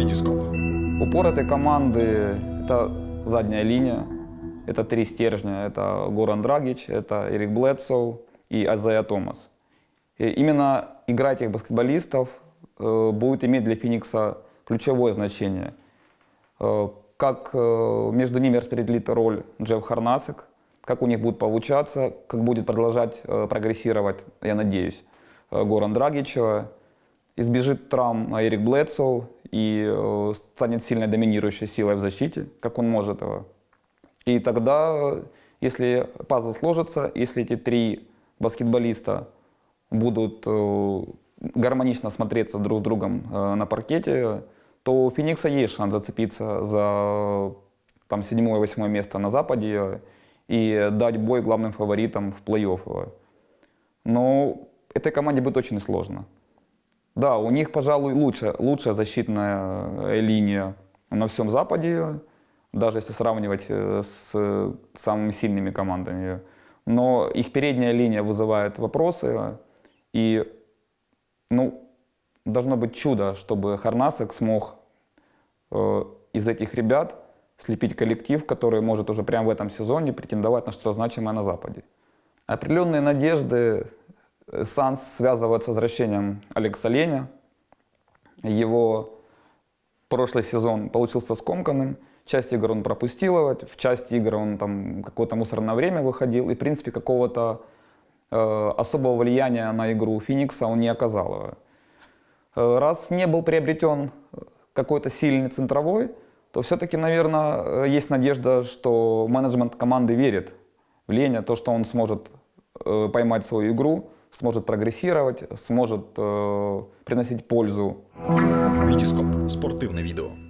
витископ. Упор этой команды – это задняя линия, это три стержня. Это Горан Драгич, это Эрик Блэдсоу и Азея Томас. И именно игра этих баскетболистов э, будет иметь для Феникса ключевое значение. Э, как э, между ними распределит роль Джефф Харнасек, как у них будет получаться, как будет продолжать э, прогрессировать, я надеюсь, э, Горан Драгичева. Избежит травм Эрик Блэдсоу, и э, станет сильной доминирующей силой в защите, как он может его. И тогда, э, если пазл сложится, если эти три баскетболиста будут э, гармонично смотреться друг с другом на паркете, то у Феникса есть шанс зацепиться за там, седьмое-восьмое место на Западе и дать бой главным фаворитам в плей-офф. Но этой команде будет очень сложно. Да, у них, пожалуй, лучше, лучшая защитная э, линия на всем Западе, даже если сравнивать э, с самыми сильными командами. Но их передняя линия вызывает вопросы, и ну, должно быть чудо, чтобы Харнасек смог э, из этих ребят слепить коллектив, который может уже прямо в этом сезоне претендовать на что-то значимое на Западе. Определенные надежды Санс связывают с возвращением Алекса Леня. Его прошлый сезон получился скомканным. Часть игр он пропустил, в часть игр он там какое-то мусорное время выходил. И, в принципе, какого-то э, особого влияния на игру Феникса он не оказал. Э, раз не был приобретен э, какой-то сильный центровой, то все-таки, наверное, э, есть надежда, что менеджмент команды верит в Леня, то, что он сможет э, поймать свою игру, сможет прогрессировать, сможет э, приносить пользу. Витископ. Спортивне відео.